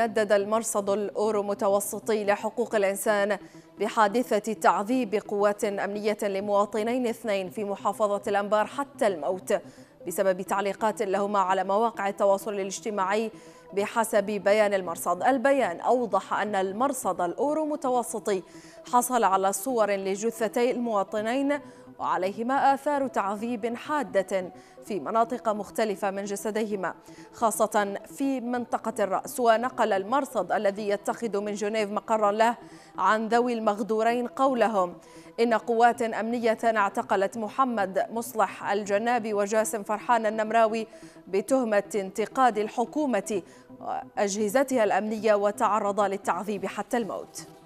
ندد المرصد الأورو متوسطي لحقوق الإنسان بحادثة تعذيب قوات أمنية لمواطنين اثنين في محافظة الأنبار حتى الموت بسبب تعليقات لهما على مواقع التواصل الاجتماعي بحسب بيان المرصد البيان أوضح أن المرصد الأورو متوسطي حصل على صور لجثتي المواطنين وعليهما آثار تعذيب حادة في مناطق مختلفة من جسديهما خاصة في منطقة الرأس ونقل المرصد الذي يتخذ من جنيف مقرا له عن ذوي المغدورين قولهم إن قوات أمنية اعتقلت محمد مصلح الجنابي وجاسم فرحان النمراوي بتهمة انتقاد الحكومة وأجهزتها الأمنية وتعرضا للتعذيب حتى الموت